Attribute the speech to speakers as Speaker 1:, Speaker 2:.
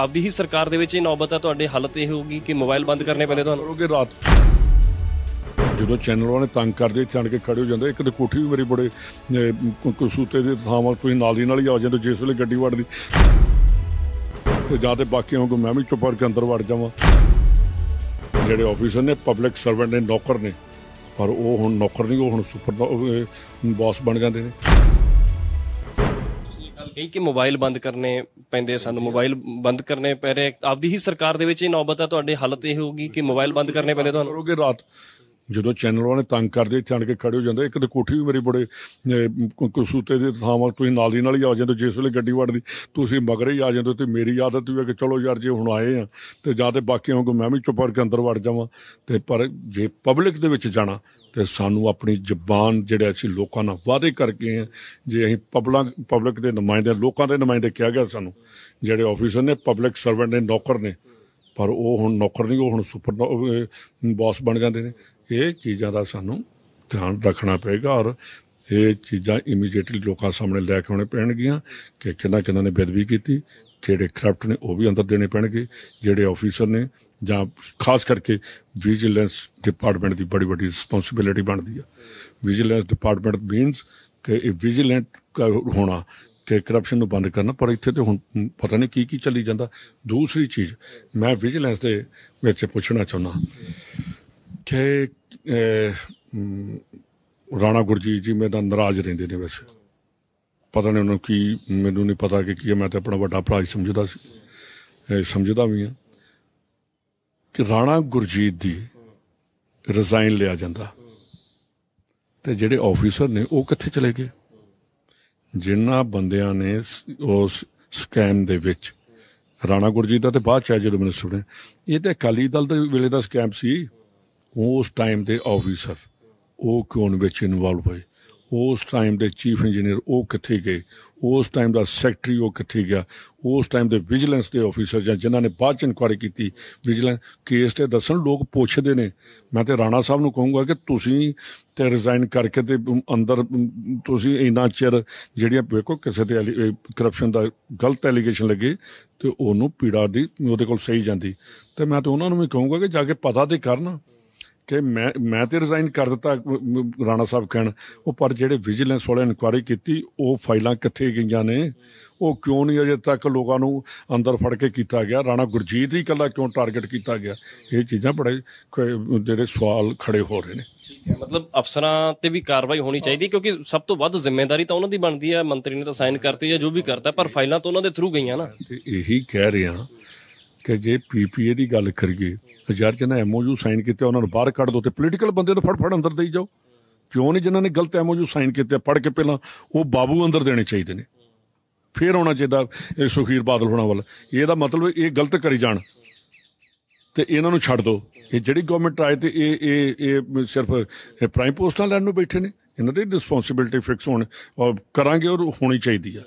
Speaker 1: ਆਪਦੀ ਹੀ ਸਰਕਾਰ ਦੇ ਵਿੱਚ ਇਹ ਨੌਬਤ ਆ ਤੁਹਾਡੇ ਹਾਲਤ ਇਹ ਹੋਊਗੀ ਕਿ ਮੋਬਾਈਲ ਬੰਦ ਕਰਨੇ ਪੈਣੇ ਤੁਹਾਨੂੰ ਕਰੋਗੇ ਰਾਤ
Speaker 2: ਜਦੋਂ ਚੈਨਲ ਵਾਲੇ ਤੰਗ ਕਰਦੇ ਇੱਥੇ ਆਣ ਕੇ ਖੜੇ ਹੋ ਜਾਂਦੇ ਇੱਕ ਤੇ ਕੋਠੀ ਵੀ ਮੇਰੀ ਬੜੇ ਕਸੂਤੇ ਦੇ ਥਾਵਾਂ ਕੋਈ ਨਾਲ ਦੀ ਨਾਲ ਹੀ ਆ ਜਾਂਦੇ ਜਿਸ ਵੇਲੇ ਗੱਡੀ ਵੜਦੀ ਤੇ ਜਾਂ ਤੇ ਬਾਕੀ ਹੋ ਮੈਂ ਵੀ ਚੁੱਪੜ ਕੇ ਅੰਦਰ ਵੜ ਜਾਵਾਂ ਜਿਹੜੇ ਆਫੀਸਰ ਨੇ ਪਬਲਿਕ ਸਰਵੈਂਟ ਨੇ ਨੌਕਰ ਨੇ ਪਰ ਉਹ ਹੁਣ ਨੌਕਰ ਨਹੀਂ ਉਹ ਹੁਣ ਸੁਪਰ ਬਾਸ ਬਣ ਜਾਂਦੇ ਨੇ
Speaker 1: ਕਈ ਕਿ ਮੋਬਾਈਲ ਬੰਦ ਕਰਨੇ ਪੈਂਦੇ ਸਾਨੂੰ ਮੋਬਾਈਲ ਬੰਦ ਕਰਨੇ ਪੈ ਰਹੇ ਆਪਦੀ ਹੀ ਸਰਕਾਰ ਦੇ ਵਿੱਚ ਇਹ ਨੌਬਤ ਆ ਤੁਹਾਡੇ ਹਾਲਤ ਇਹ ਹੋਊਗੀ ਕਿ ਮੋਬਾਈਲ ਬੰਦ ਕਰਨੇ ਪੈਂਦੇ ਤੁਹਾਨੂੰ ਕਰੋਗੇ ਰਾਤ
Speaker 2: ਜਦੋਂ ਚੈਨਲ ਵਾਲੇ ਤੰਗ ਕਰਦੇ ਛਣ ਕੇ ਖੜੇ ਹੋ ਜਾਂਦੇ ਇੱਕ ਤੇ ਕੋਠੀ ਵੀ ਮੇਰੀ ਬੜੇ ਕਸੂਤੇ ਦੇ ਥਾਵਾਂ ਤੁਸੀਂ ਨਾਲ ਦੀ ਨਾਲ ਹੀ ਆ ਜਾਂਦੇ ਜਿਸ ਵੇਲੇ ਗੱਡੀ ਵੜਦੀ ਤੁਸੀਂ ਮਗਰ ਹੀ ਆ ਜਾਂਦੇ ਤੇ ਮੇਰੀ ਆਦਤ ਵੀ ਹੈ ਕਿ ਚਲੋ ਯਾਰ ਜੇ ਹੁਣ ਆਏ ਆ ਤੇ ਜਾਂ ਤੇ ਬਾਕੀਆਂ ਨੂੰ ਮੈਂ ਵੀ ਚੁੱਪ ਕਰਕੇ ਅੰਦਰ ਵੜ ਜਾਵਾਂ ਤੇ ਪਰ ਜੇ ਪਬਲਿਕ ਦੇ ਵਿੱਚ ਜਾਣਾ ਤੇ ਸਾਨੂੰ ਆਪਣੀ ਜ਼ਬਾਨ ਜਿਹੜਾ ਅਸੀਂ ਲੋਕਾਂ ਨਾਲ ਵਾਅਦੇ ਕਰਕੇ ਆ ਜੇ ਅਸੀਂ ਪਬਲਿਕ ਪਬਲਿਕ ਦੇ ਨੁਮਾਇੰਦੇ ਲੋਕਾਂ ਦੇ ਨੁਮਾਇੰਦੇ ਕਿਹਾ ਗਿਆ ਸਾਨੂੰ ਜਿਹੜੇ ਆਫੀਸਰ ਨੇ ਪਬਲਿਕ ਸਰਵੈਂਟ ਨੇ ਨੌਕਰ ਨੇ ਪਰ ਉਹ ਹੁਣ ਨੌਕਰ ਨਹੀਂ ਉਹ ਹੁਣ ਸੁਪਰ ਬੌਸ ਬਣ ਜਾਂਦੇ ਨੇ ਇਹ ਚੀਜ਼ਾਂ ਦਾ ਸਾਨੂੰ ਧਿਆਨ ਰੱਖਣਾ ਪਏਗਾ ਔਰ ਇਹ ਚੀਜ਼ਾਂ ਇਮੀਡੀਏਟਲੀ ਲੋਕਾਂ ਸਾਹਮਣੇ ਲੈ ਕੇ ਆਉਣੇ ਪੈਣਗੀਆਂ ਕਿ ਕਿੰਨਾ ਕਿੰਨਾ ਨੇ ਬੇਦਬੀ ਕੀਤੀ ਕਿਹੜੇ ਕਰਪਟ ਨੇ ਉਹ ਵੀ ਅੰਦਰ ਦੇਣੇ ਪੈਣਗੇ ਜਿਹੜੇ ਆਫੀਸਰ ਨੇ ਜਾਂ ਖਾਸ ਕਰਕੇ ਵਿਜੀਲੈਂਸ ਡਿਪਾਰਟਮੈਂਟ ਦੀ ਬੜੀ ਵੱਡੀ ਰਿਸਪੌਂਸਿਬਿਲਟੀ ਬਣਦੀ ਆ ਵਿਜੀਲੈਂਸ ਡਿਪਾਰਟਮੈਂਟ ਮੀਨਸ ਕਿ ਇਹ ਵਿਜੀਲੈਂਟ ਹੋਣਾ ਕਿ ਕਰਪਸ਼ਨ ਨੂੰ ਬੰਦ ਕਰਨਾ ਪਰ ਇੱਥੇ ਤੇ ਹੁਣ ਪਤਾ ਨਹੀਂ ਕੀ ਕੀ ਚੱਲੀ ਜਾਂਦਾ ਦੂਸਰੀ ਚੀਜ਼ ਮੈਂ ਵਿਜੀਲੈਂਸ ਦੇ ਵਿੱਚ ਪੁੱਛਣਾ ਚਾਹੁੰਦਾ ਕਿ ਰਾਣਾ ਗੁਰਜੀਤ ਜੀ ਮੇਰੇ ਨਾਲ ਨਾਰਾਜ਼ ਰਹਿੰਦੇ ਨੇ ਵੈਸੇ ਪਤਾ ਨਹੀਂ ਉਹਨੂੰ ਕੀ ਮੈਨੂੰ ਨਹੀਂ ਪਤਾ ਕਿ ਕੀ ਮੈਂ ਤਾਂ ਆਪਣਾ ਵੱਡਾ ਭਰਾ ਹੀ ਸਮਝਦਾ ਸੀ ਸਮਝਦਾ ਵੀ ਆ ਕਿ ਰਾਣਾ ਗੁਰਜੀਤ ਦੀ ਰਿਜ਼ਾਈਨ ਲਿਆ ਜਾਂਦਾ ਤੇ ਜਿਹੜੇ ਆਫੀਸਰ ਨੇ ਉਹ ਕਿੱਥੇ ਚਲੇ ਗਏ ਜਿਨ੍ਹਾਂ ਬੰਦਿਆਂ ਨੇ ਉਸ ਸਕੈਮ ਦੇ ਵਿੱਚ ਰਾਣਾ ਗੁਰਜੀਤ ਦਾ ਤੇ ਬਾਅਦ ਚ ਜਦੋਂ ਮੈਨੂੰ ਸੁਣਿਆ ਇਹ ਤੇ ਅਕਾਲੀ ਦਲ ਦੇ ਵੇਲੇ ਦਾ ਸਕੈਮ ਸੀ ਉਸ ਟਾਈਮ ਦੇ ਆਫੀਸਰ ਉਹ ਕਿਉਂ ਵਿੱਚ ਇਨਵੋਲਵ ਹੋਏ ਉਸ ਟਾਈਮ ਦੇ ਚੀਫ ਇੰਜੀਨੀਅਰ ਉਹ ਕਿੱਥੇ ਗਏ ਉਸ ਟਾਈਮ ਦਾ ਸੈਕਟਰੀ ਉਹ ਕਿੱਥੇ ਗਿਆ ਉਸ ਟਾਈਮ ਦੇ ਵਿਜੀਲੈਂਸ ਦੇ ਆਫੀਸਰ ਜਾਂ ਜਿਨ੍ਹਾਂ ਨੇ ਬਾਅਦ ਚ ਇਨਕੁਆਇਰੀ ਕੀਤੀ ਵਿਜੀਲੈਂਸ ਕੇਸ ਤੇ ਦੱਸਣ ਲੋਕ ਪੁੱਛਦੇ ਨੇ ਮੈਂ ਤੇ ਰਾਣਾ ਸਾਹਿਬ ਨੂੰ ਕਹੂੰਗਾ ਕਿ ਤੁਸੀਂ ਤੇ ਰਿਜ਼ਾਈਨ ਕਰਕੇ ਤੇ ਅੰਦਰ ਤੁਸੀਂ ਇੰਨਾ ਚਿਰ ਜਿਹੜੀਆਂ ਵੇਖੋ ਕਿਸੇ ਤੇ ਕਰਪਸ਼ਨ ਦਾ ਗਲਤ ਐਲੀਗੇਸ਼ਨ ਲੱਗੇ ਤੇ ਉਹਨੂੰ ਪੀੜਾ ਦੀ ਉਹਦੇ ਕੋਲ ਸਹੀ ਜਾਂਦੀ ਤੇ ਮੈਂ ਤੇ ਉਹਨਾਂ ਨੂੰ ਵੀ ਕਹੂੰਗਾ ਕਿ ਜਾ ਕੇ ਪਤਾ ਤੇ ਕਰਨਾ ਕਿ ਮੈਂ ਮੈਂ ਤੇ ਰਿਜ਼ਾਈਨ ਕਰ ਦਿੱਤਾ ਰਾਣਾ ਸਾਹਿਬ ਕਹਿਣ ਉਹ ਪਰ ਜਿਹੜੇ ਵਿਜੀਲੈਂਸ ਵਾਲੇ ਇਨਕੁਆਇਰੀ ਕੀਤੀ ਉਹ ਫਾਈਲਾਂ ਕਿੱਥੇ ਗਈਆਂ ਨੇ ਉਹ ਕਿਉਂ ਨਹੀਂ ਅਜੇ ਤੱਕ ਲੋਕਾਂ ਨੂੰ ਅੰਦਰ ਫੜ ਕੇ ਕੀਤਾ ਗਿਆ ਰਾਣਾ ਗੁਰਜੀਤ ਹੀ ਇਕੱਲਾ ਕਿਉਂ ਟਾਰਗੇਟ ਕੀਤਾ ਗਿਆ ਇਹ ਚੀਜ਼ਾਂ ਬੜੇ ਜਿਹੜੇ ਸਵਾਲ
Speaker 1: ਖੜੇ ਹੋ ਰਹੇ ਨੇ ਮਤਲਬ ਅਫਸਰਾਂ ਤੇ ਵੀ ਕਾਰਵਾਈ ਹੋਣੀ ਚਾਹੀਦੀ ਕਿਉਂਕਿ ਸਭ ਤੋਂ ਵੱਧ ਜ਼ਿੰਮੇਵਾਰੀ ਤਾਂ ਉਹਨਾਂ ਦੀ ਬਣਦੀ ਹੈ ਮੰਤਰੀ ਨੇ ਤਾਂ ਸਾਈਨ ਕਰਤੀ ਜਾਂ ਜੋ ਵੀ ਕਰਤਾ ਪਰ ਫਾਈਲਾਂ ਤਾਂ ਉਹਨਾਂ ਦੇ ਥਰੂ ਗਈਆਂ ਨਾ
Speaker 2: ਤੇ ਇਹੀ ਕਹਿ ਰਿਹਾ ਕਿ ਜੇ ਪੀਪੀਏ ਦੀ ਗੱਲ ਕਰੀਏ ਤੇ ਯਾਰ ਜਿਹਨਾਂ ਐਮਓਯੂ ਸਾਈਨ ਕੀਤੇ ਉਹਨਾਂ ਨੂੰ ਬਾਹਰ ਕੱਢ ਦੋ ਤੇ ਪੋਲੀਟੀਕਲ ਬੰਦੇ ਨੂੰ ਫੜਫੜ ਅੰਦਰ ਦੇਈ ਜਾਓ ਕਿਉਂ ਨਹੀਂ ਜਿਨ੍ਹਾਂ ਨੇ ਗਲਤ ਐਮਓਯੂ ਸਾਈਨ ਕੀਤੇ ਪੜ ਕੇ ਪਹਿਲਾਂ ਉਹ ਬਾਬੂ ਅੰਦਰ ਦੇਣੇ ਚਾਹੀਦੇ ਨੇ ਫੇਰ ਆਉਣਾ ਚਾਹੀਦਾ ਸੁਖੀਰ ਬਾਦਲ ਹੋਣਾ ਵੱਲ ਇਹਦਾ ਮਤਲਬ ਇਹ ਗਲਤ ਕਰੀ ਜਾਣ ਤੇ ਇਹਨਾਂ ਨੂੰ ਛੱਡ ਦਿਓ ਇਹ ਜਿਹੜੀ ਗਵਰਨਮੈਂਟ ਆਏ ਤੇ ਇਹ ਇਹ ਇਹ ਸਿਰਫ ਪ੍ਰਾਈਮ ਪੋਸਟਾਂ ਲੈਣ ਨੂੰ ਬੈਠੇ ਨੇ ਇਹਨਾਂ ਦੀ ਰਿਸਪੌਂਸਿਬਿਲਟੀ ਫਿਕਸ ਹੋਣ ਕਰਾਂਗੇ ਔਰ ਹੋਣੀ ਚਾਹੀਦੀ ਆ